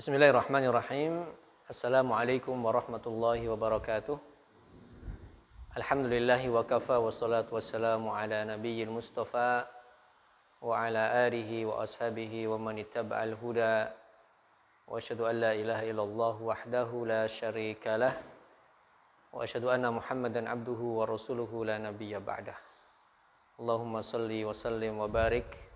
Bismillahirrahmanirrahim. Assalamualaikum warahmatullahi wabarakatuh. Alhamdulillahi wa kafa wa salatu wassalamu ala nabiyil mustafa wa ala alihi wa ashabihi wa man ittaba'al huda wa asyhadu an la ilaha illallah wahdahu la syarika lah wa asyhadu anna muhammadan abduhu wa rasuluhu la nabiyya ba'dah. Allahumma salli wa sallim wa barik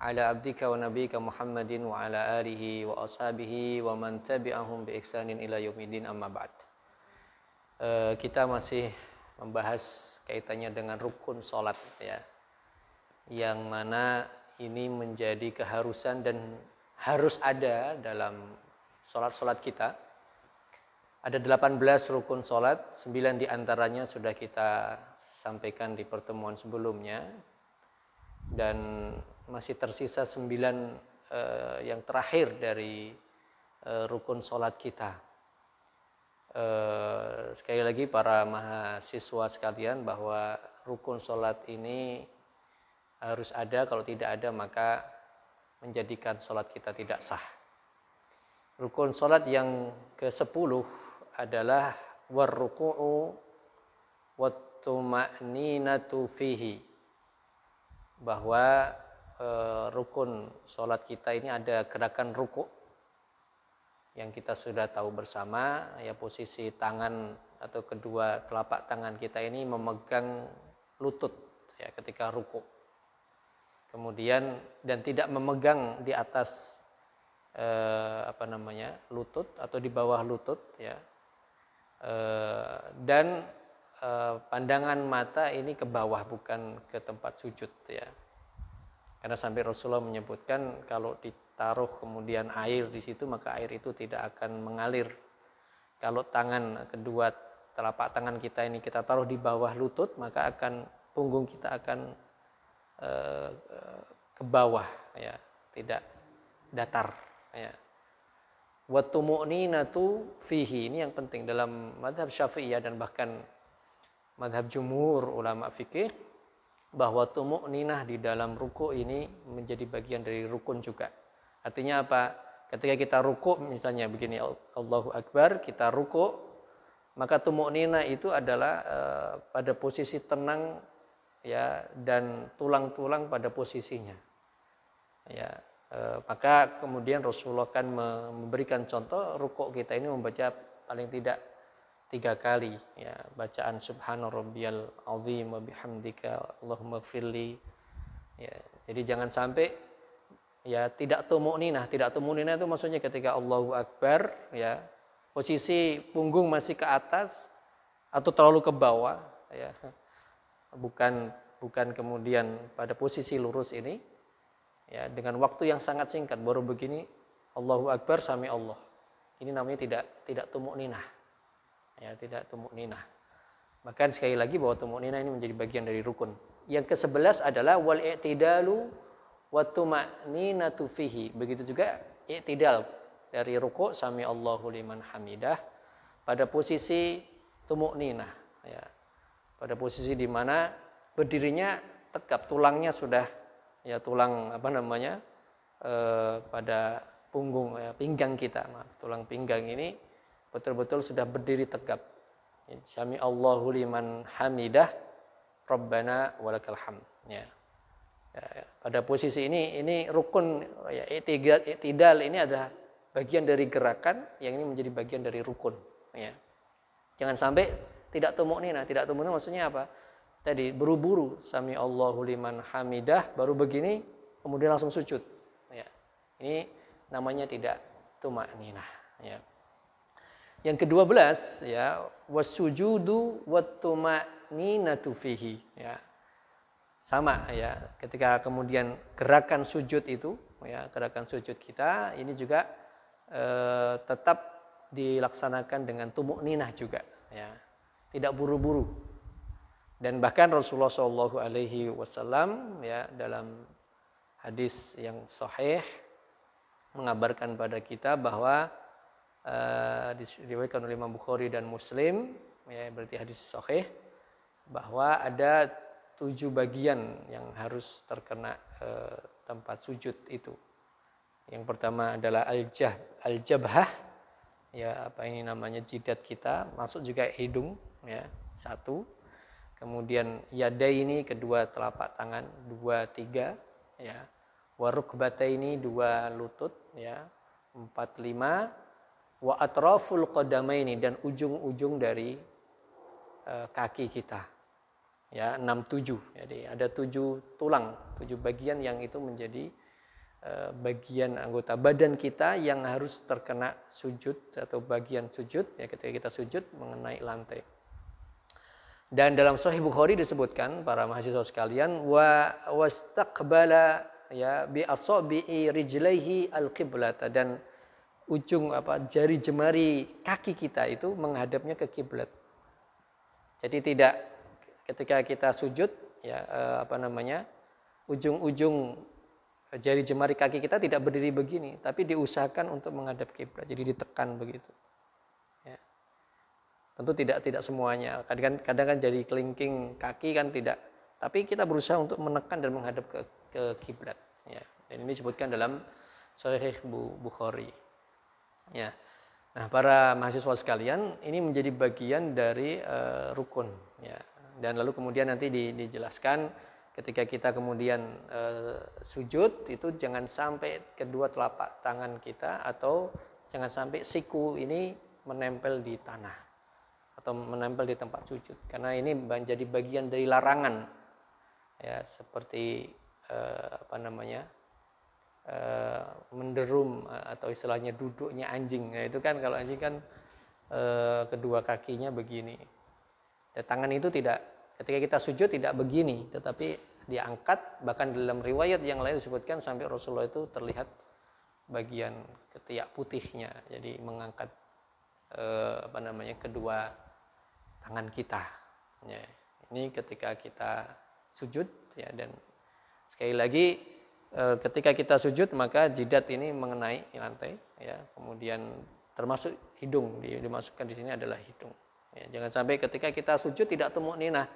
'Ala abdika wa Muhammadin wa ala alihi wa ashabihi wa man tabi'ahum بإحسان إلى يوم الدين أما بعد uh, kita masih membahas kaitannya dengan rukun sholat ya yang mana ini menjadi keharusan dan harus ada dalam sholat-sholat kita ada 18 rukun sholat, 9 diantaranya sudah kita sampaikan di pertemuan sebelumnya dan masih tersisa sembilan uh, yang terakhir dari uh, rukun sholat kita. Uh, sekali lagi para mahasiswa sekalian bahwa rukun sholat ini harus ada, kalau tidak ada maka menjadikan sholat kita tidak sah. Rukun sholat yang ke-10 adalah warruku'u wat fihi bahwa e, rukun sholat kita ini ada gerakan ruku yang kita sudah tahu bersama ya posisi tangan atau kedua telapak tangan kita ini memegang lutut ya ketika ruku kemudian dan tidak memegang di atas e, apa namanya lutut atau di bawah lutut ya e, dan Eh, pandangan mata ini ke bawah bukan ke tempat sujud ya. Karena sampai Rasulullah menyebutkan kalau ditaruh kemudian air di situ maka air itu tidak akan mengalir. Kalau tangan kedua telapak tangan kita ini kita taruh di bawah lutut maka akan punggung kita akan eh, ke bawah ya, tidak datar ya. Wa fihi ini yang penting dalam madhab Syafi'iyah dan bahkan madhab jumur ulama fikih bahwa tumuk ninah di dalam ruku ini menjadi bagian dari rukun juga. Artinya apa? Ketika kita ruku misalnya begini Allahu Akbar, kita ruku maka tumuk nina itu adalah e, pada posisi tenang ya dan tulang-tulang pada posisinya. Ya, e, maka kemudian Rasulullah kan memberikan contoh rukuk kita ini membaca paling tidak tiga kali ya bacaan subhanallah rabbiyal azim wa bihamdika allahumma gfirli ya jadi jangan sampai ya tidak tumuninah tidak tumuninah itu maksudnya ketika Allahu akbar ya posisi punggung masih ke atas atau terlalu ke bawah ya bukan bukan kemudian pada posisi lurus ini ya dengan waktu yang sangat singkat baru begini Allahu akbar sami Allah ini namanya tidak tidak tumuninah ya tidak tumuk nina, Bahkan sekali lagi bahwa tumuk nina ini menjadi bagian dari rukun. Yang ke-11 adalah wal i'tidalu wa tuma'ninatu fihi. Begitu juga i'tidal dari ruku' sami Allahu liman hamidah pada posisi tumuk nina, ya. Pada posisi di mana berdirinya tegap tulangnya sudah ya tulang apa namanya eh, pada punggung ya, pinggang kita maaf tulang pinggang ini betul-betul sudah berdiri tegap. Sami Allahu liman hamidah Rabbana walakal hamd. Ya. Ya, ya. Pada posisi ini ini rukun ya itidal, itidal ini adalah bagian dari gerakan yang ini menjadi bagian dari rukun ya. Jangan sampai tidak nih, nah tidak nih maksudnya apa? Tadi buru-buru sami Allahu liman hamidah baru begini kemudian langsung sujud ya. Ini namanya tidak tumaknina ya. Yang kedua belas ya wasujudu wattuma'ninatu fihi ya. Sama ya, ketika kemudian gerakan sujud itu ya, gerakan sujud kita ini juga eh, tetap dilaksanakan dengan tumuk ninah juga ya. Tidak buru-buru. Dan bahkan Rasulullah Shallallahu alaihi wasallam ya dalam hadis yang sahih mengabarkan pada kita bahwa uh, diriwayatkan oleh Imam Bukhari dan Muslim ya berarti hadis sahih bahwa ada tujuh bagian yang harus terkena uh, tempat sujud itu. Yang pertama adalah al-jah al ya apa ini namanya jidat kita masuk juga hidung ya satu kemudian yada ini kedua telapak tangan dua tiga ya waruk bata ini dua lutut ya empat lima wa atraful qadamaini dan ujung-ujung dari eh, kaki kita. Ya, enam tujuh, Jadi ada tujuh tulang, tujuh bagian yang itu menjadi eh, bagian anggota badan kita yang harus terkena sujud atau bagian sujud ya ketika kita sujud mengenai lantai. Dan dalam Sahih Bukhari disebutkan para mahasiswa sekalian wa wastaqbala ya bi asabi rijlaihi al-qiblata dan ujung apa jari jemari kaki kita itu menghadapnya ke kiblat. Jadi tidak ketika kita sujud ya eh, apa namanya ujung-ujung jari jemari kaki kita tidak berdiri begini, tapi diusahakan untuk menghadap kiblat. Jadi ditekan begitu. Ya. Tentu tidak tidak semuanya. Kadang kadang kan jadi kelingking kaki kan tidak. Tapi kita berusaha untuk menekan dan menghadap ke ke kiblat. Ya. Dan ini disebutkan dalam Sahih Bukhari. Ya. Nah, para mahasiswa sekalian, ini menjadi bagian dari uh, rukun. Ya. Dan lalu kemudian nanti di, dijelaskan ketika kita kemudian uh, sujud itu jangan sampai kedua telapak tangan kita atau jangan sampai siku ini menempel di tanah atau menempel di tempat sujud karena ini menjadi bagian dari larangan ya seperti eh, apa namanya e, menderum eh, atau istilahnya duduknya anjing. Nah, itu kan kalau anjing kan e, kedua kakinya begini. Dan tangan itu tidak ketika kita sujud tidak begini, tetapi diangkat bahkan dalam riwayat yang lain disebutkan sampai Rasulullah itu terlihat bagian ketiak putihnya. Jadi mengangkat e, apa namanya kedua tangan kita. Ya, ini ketika kita sujud ya dan sekali lagi Eh, ketika kita sujud maka jidat ini mengenai lantai ya kemudian termasuk hidung dimasukkan di sini adalah hidung ya, jangan sampai ketika kita sujud tidak temuk ninah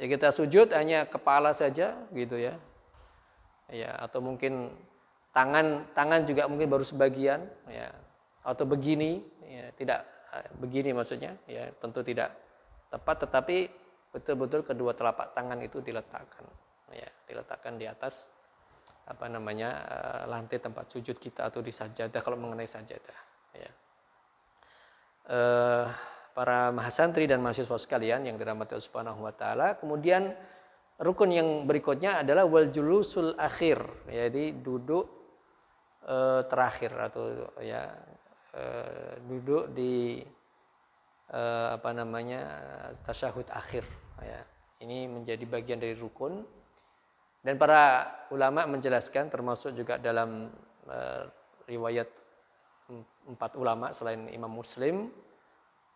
ya kita sujud hanya kepala saja gitu ya ya atau mungkin tangan tangan juga mungkin baru sebagian ya atau begini ya, tidak eh, begini maksudnya ya tentu tidak tepat tetapi betul-betul kedua telapak tangan itu diletakkan ya diletakkan di atas apa namanya eh, lantai tempat sujud kita atau di sajadah kalau mengenai sajadah ya. Eh, para mahasantri dan mahasiswa sekalian yang dirahmati Allah Subhanahu wa taala. Kemudian rukun yang berikutnya adalah wal julusul akhir, jadi duduk eh, terakhir atau ya eh, duduk di eh, apa namanya tasyahud akhir ya. Ini menjadi bagian dari rukun dan para ulama menjelaskan termasuk juga dalam uh, riwayat empat ulama selain Imam Muslim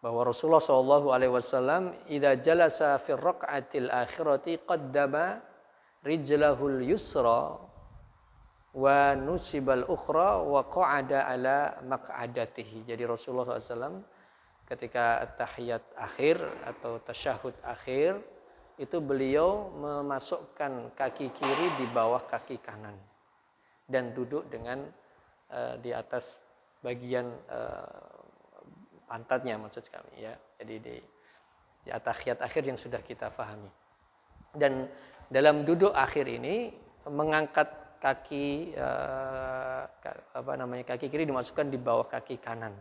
bahwa Rasulullah Shallallahu Alaihi Wasallam ida jalasa fi raqatil akhirati qaddama rijlahul yusra wa nusibal ukhra wa qa'ada ala maq'adatihi. Jadi Rasulullah SAW ketika tahiyat akhir atau tasyahud akhir itu beliau memasukkan kaki kiri di bawah kaki kanan dan duduk dengan uh, di atas bagian uh, pantatnya maksud kami ya. Jadi di di atakhiyat akhir yang sudah kita pahami. Dan dalam duduk akhir ini mengangkat kaki uh, apa namanya kaki kiri dimasukkan di bawah kaki kanan.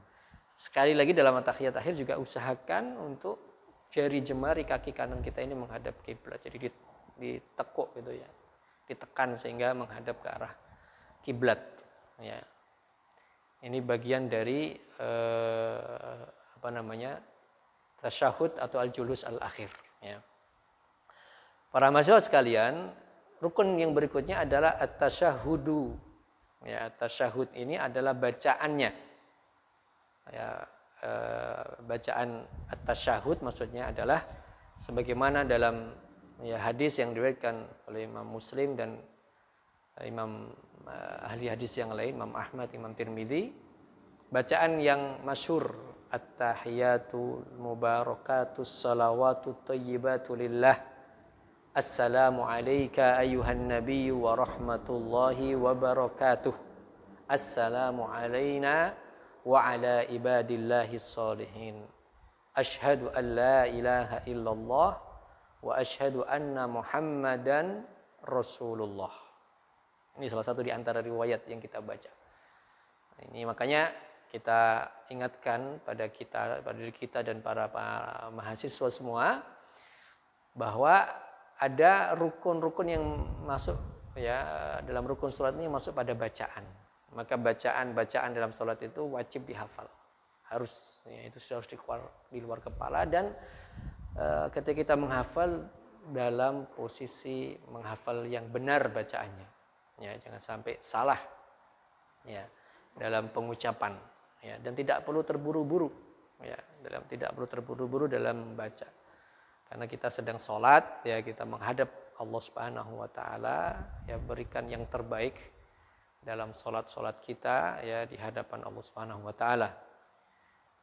Sekali lagi dalam tahiyat akhir juga usahakan untuk jari jemari kaki kanan kita ini menghadap kiblat. Jadi ditekuk gitu ya. Ditekan sehingga menghadap ke arah kiblat ya. Ini bagian dari eh, apa namanya? tasyahud atau al-julus al-akhir ya. Para mahasiswa sekalian, rukun yang berikutnya adalah at-tasyahudu. Ya, tasyahud ini adalah bacaannya. Ya, Eh, bacaan at-tasyahud maksudnya adalah sebagaimana dalam ya hadis yang diriwayatkan oleh Imam Muslim dan eh, Imam eh, ahli hadis yang lain Imam Ahmad, Imam Tirmidzi bacaan yang masyur at-tahiyatu mubarakatus salawatu thayyibatu lillah Assalamu alayka ayuhan nabiyyu wa rahmatullahi wa barakatuh Assalamu alayna wa ala الله الصالحين أشهد أن لا إله إلا الله وأشهد أن muhammadan رسول الله ini salah satu di antara riwayat yang kita baca ini makanya kita ingatkan pada kita pada diri kita dan para, para mahasiswa semua bahwa ada rukun-rukun yang masuk ya dalam rukun surat ini masuk pada bacaan maka bacaan-bacaan dalam sholat itu wajib dihafal. Harus, ya, itu harus di, di luar kepala dan uh, ketika kita menghafal dalam posisi menghafal yang benar bacaannya. Ya, jangan sampai salah. Ya, dalam pengucapan ya dan tidak perlu terburu-buru ya dalam tidak perlu terburu-buru dalam membaca. Karena kita sedang sholat, ya kita menghadap Allah Subhanahu wa taala, ya berikan yang terbaik dalam solat-solat kita ya di hadapan Allah Subhanahu wa taala.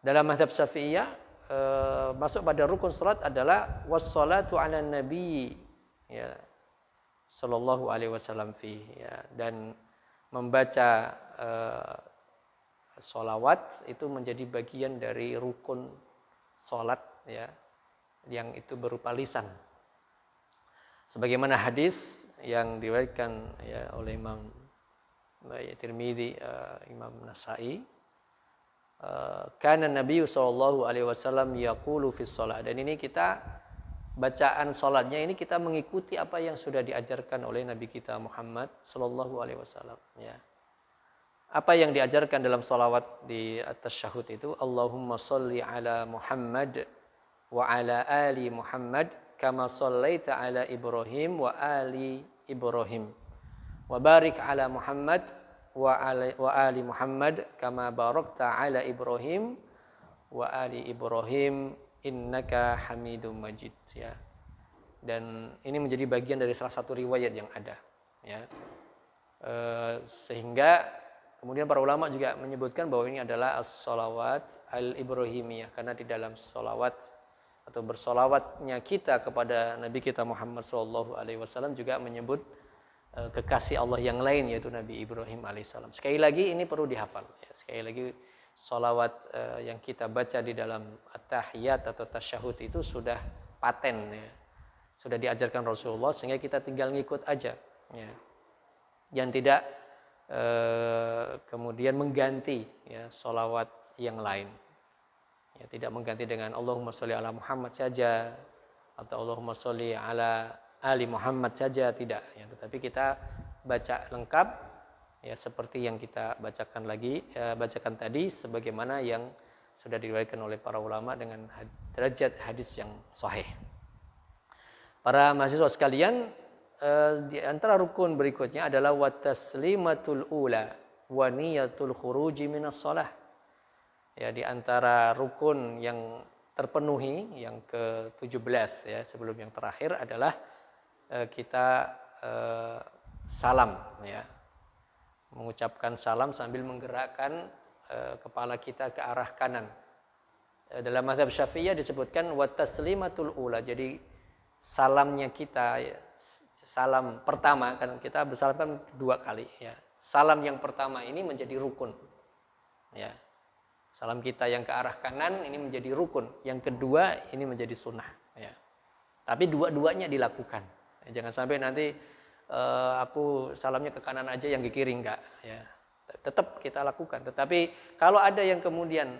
Dalam mazhab Syafi'iyah e, masuk pada rukun solat adalah wassalatu ala nabi ya shallallahu alaihi wasallam fi ya dan membaca e, solawat itu menjadi bagian dari rukun solat ya yang itu berupa lisan sebagaimana hadis yang diriwayatkan ya oleh Imam baik ya, Tirmidzi uh, Imam Nasai uh, kana Nabi sallallahu alaihi wasallam yaqulu fi shalah dan ini kita bacaan salatnya ini kita mengikuti apa yang sudah diajarkan oleh Nabi kita Muhammad sallallahu alaihi wasallam ya apa yang diajarkan dalam salawat di atas syahud itu Allahumma salli ala Muhammad wa ala ali Muhammad kama sallaita ala Ibrahim wa ali Ibrahim wa barik ala Muhammad wa ala wa ali Muhammad kama barakta ala Ibrahim wa ali Ibrahim innaka Hamidum Majid ya. Dan ini menjadi bagian dari salah satu riwayat yang ada ya. E, sehingga kemudian para ulama juga menyebutkan bahwa ini adalah as-salawat al-ibrahimiyah karena di dalam salawat atau bersolawatnya kita kepada Nabi kita Muhammad SAW juga menyebut Eh, kekasih Allah yang lain yaitu Nabi Ibrahim alaihissalam. Sekali lagi ini perlu dihafal. Ya, sekali lagi solawat eh, yang kita baca di dalam at-tahiyat atau tasyahud itu sudah paten ya. Sudah diajarkan Rasulullah sehingga kita tinggal ngikut aja ya. Yang tidak eh, kemudian mengganti ya solawat yang lain. Ya, tidak mengganti dengan Allahumma sholli ala Muhammad saja atau Allahumma sholli ala Ali Muhammad saja tidak ya tetapi kita baca lengkap ya seperti yang kita bacakan lagi ya, bacakan tadi sebagaimana yang sudah diriwayatkan oleh para ulama dengan derajat hadis yang sahih. Para mahasiswa sekalian eh, di antara rukun berikutnya adalah wataslimatul ula wa niyatul khuruji minas shalah. Ya di antara rukun yang terpenuhi yang ke-17 ya sebelum yang terakhir adalah Eh, kita eh, salam ya mengucapkan salam sambil menggerakkan eh, kepala kita ke arah kanan dalam mazhab syafi'iyah disebutkan wataslimatul ula jadi salamnya kita ya, salam pertama kan kita bersalam dua kali ya salam yang pertama ini menjadi rukun ya salam kita yang ke arah kanan ini menjadi rukun yang kedua ini menjadi sunnah ya tapi dua-duanya dilakukan Ya, jangan sampai nanti uh, aku salamnya ke kanan aja yang ke kiri enggak ya. Tetap kita lakukan. Tetapi kalau ada yang kemudian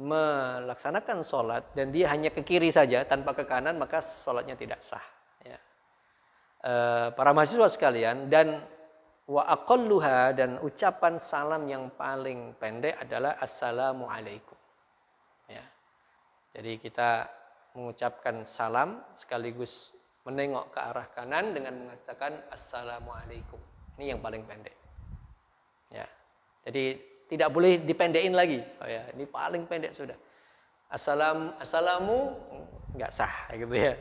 melaksanakan sholat dan dia hanya ke kiri saja tanpa ke kanan maka sholatnya tidak sah. Ya. uh, para mahasiswa sekalian dan wa aqalluha dan ucapan salam yang paling pendek adalah assalamu alaikum. Ya. Jadi kita mengucapkan salam sekaligus menengok ke arah kanan dengan mengatakan assalamualaikum. Ini yang paling pendek. Ya. Jadi tidak boleh dipendekin lagi. Oh ya, ini paling pendek sudah. Assalam, assalamu nggak sah gitu ya.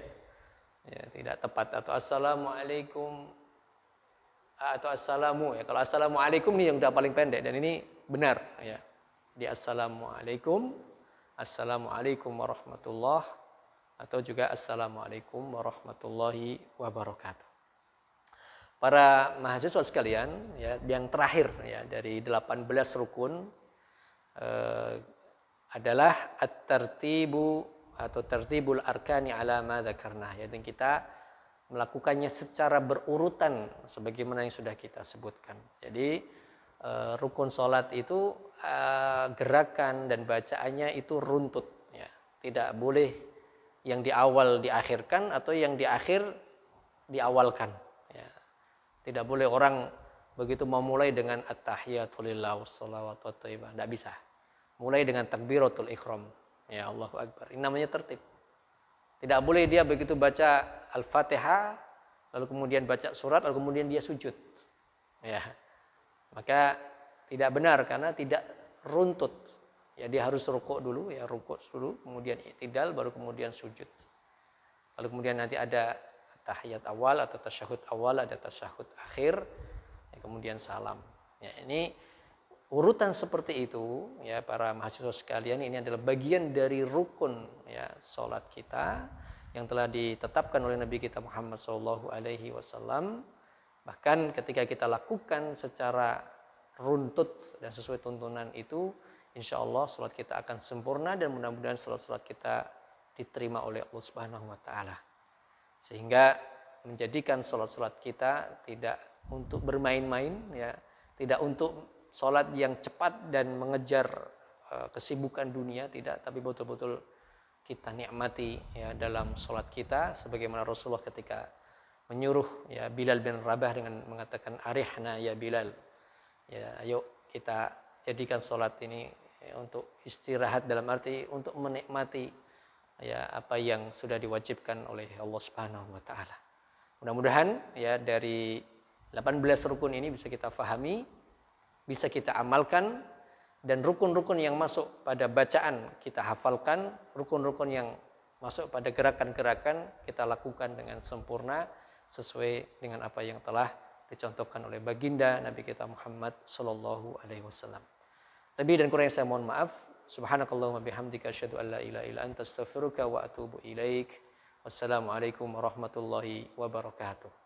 ya. tidak tepat atau assalamualaikum atau assalamu ya. Kalau assalamualaikum ini yang sudah paling pendek dan ini benar ya. Di assalamualaikum assalamualaikum warahmatullahi atau juga Assalamualaikum warahmatullahi wabarakatuh. Para mahasiswa sekalian, ya, yang terakhir ya, dari 18 rukun eh, adalah at-tartibu atau tertibul arkani ala ma ya Yaitu kita melakukannya secara berurutan sebagaimana yang sudah kita sebutkan. Jadi eh, rukun salat itu eh, gerakan dan bacaannya itu runtut ya. Tidak boleh yang di awal diakhirkan atau yang di akhir diawalkan. Ya. Tidak boleh orang begitu memulai dengan at-tahiyatulillah wassalawatu wattaibah. Tidak bisa. Mulai dengan takbiratul ikhram. Ya Allah Akbar. Ini namanya tertib. Tidak boleh dia begitu baca Al-Fatihah, lalu kemudian baca surat, lalu kemudian dia sujud. Ya. Maka tidak benar karena tidak runtut Ya dia harus rukuk dulu ya rukuk dulu kemudian i'tidal baru kemudian sujud. Lalu kemudian nanti ada tahiyat awal atau tasyahud awal, ada tasyahud akhir, ya, kemudian salam. Ya, ini urutan seperti itu ya para mahasiswa sekalian ini adalah bagian dari rukun ya salat kita yang telah ditetapkan oleh Nabi kita Muhammad Shallallahu Alaihi Wasallam bahkan ketika kita lakukan secara runtut dan sesuai tuntunan itu insya Allah sholat kita akan sempurna dan mudah-mudahan sholat-sholat kita diterima oleh Allah Subhanahu wa Ta'ala. Sehingga menjadikan sholat-sholat kita tidak untuk bermain-main, ya, tidak untuk sholat yang cepat dan mengejar eh, kesibukan dunia, tidak, tapi betul-betul kita nikmati ya dalam sholat kita sebagaimana Rasulullah ketika menyuruh ya Bilal bin Rabah dengan mengatakan arihna ya Bilal ya ayo kita jadikan sholat ini ya, untuk istirahat dalam arti untuk menikmati ya apa yang sudah diwajibkan oleh Allah Subhanahu wa taala. Mudah-mudahan ya dari 18 rukun ini bisa kita fahami, bisa kita amalkan dan rukun-rukun yang masuk pada bacaan kita hafalkan, rukun-rukun yang masuk pada gerakan-gerakan kita lakukan dengan sempurna sesuai dengan apa yang telah dicontohkan oleh baginda Nabi kita Muhammad Shallallahu Alaihi Wasallam. Lebih dan kurang saya mohon maaf. Subhanakallahumma bihamdika asyhadu an la ilaha illa anta astaghfiruka wa atubu ilaik. Wassalamualaikum warahmatullahi wabarakatuh.